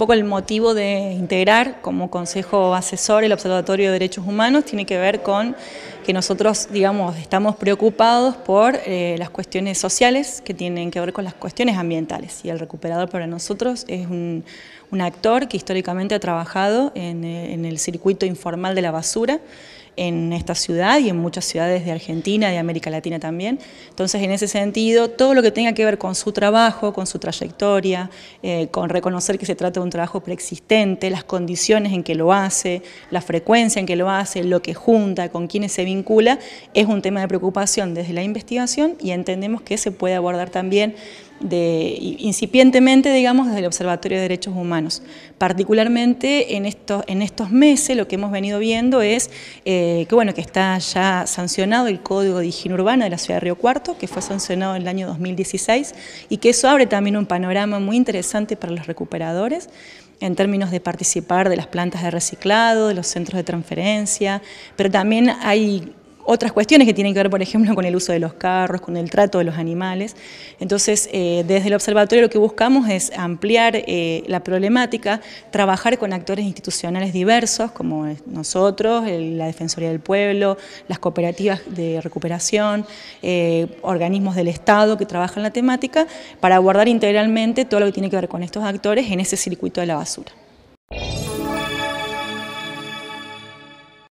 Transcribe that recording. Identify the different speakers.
Speaker 1: poco el motivo de integrar como consejo asesor el Observatorio de Derechos Humanos tiene que ver con que nosotros, digamos, estamos preocupados por eh, las cuestiones sociales que tienen que ver con las cuestiones ambientales. Y el recuperador para nosotros es un, un actor que históricamente ha trabajado en, eh, en el circuito informal de la basura en esta ciudad y en muchas ciudades de Argentina de América Latina también. Entonces, en ese sentido, todo lo que tenga que ver con su trabajo, con su trayectoria, eh, con reconocer que se trata de un trabajo preexistente, las condiciones en que lo hace, la frecuencia en que lo hace, lo que junta, con quienes se vincula, es un tema de preocupación desde la investigación y entendemos que se puede abordar también incipientemente, digamos, desde el Observatorio de Derechos Humanos. Particularmente en estos, meses lo que hemos venido viendo es eh, que, bueno, que está ya sancionado el Código de Higiene Urbana de la Ciudad de Río Cuarto, que fue sancionado en el año 2016, y que eso abre también un panorama muy interesante para los recuperadores en términos de participar de las plantas de reciclado, de los centros de transferencia, pero también hay otras cuestiones que tienen que ver, por ejemplo, con el uso de los carros, con el trato de los animales. Entonces, eh, desde el observatorio lo que buscamos es ampliar eh, la problemática, trabajar con actores institucionales diversos, como nosotros, la Defensoría del Pueblo, las cooperativas de recuperación, eh, organismos del Estado que trabajan la temática, para abordar integralmente todo lo que tiene que ver con estos actores en ese circuito de la basura.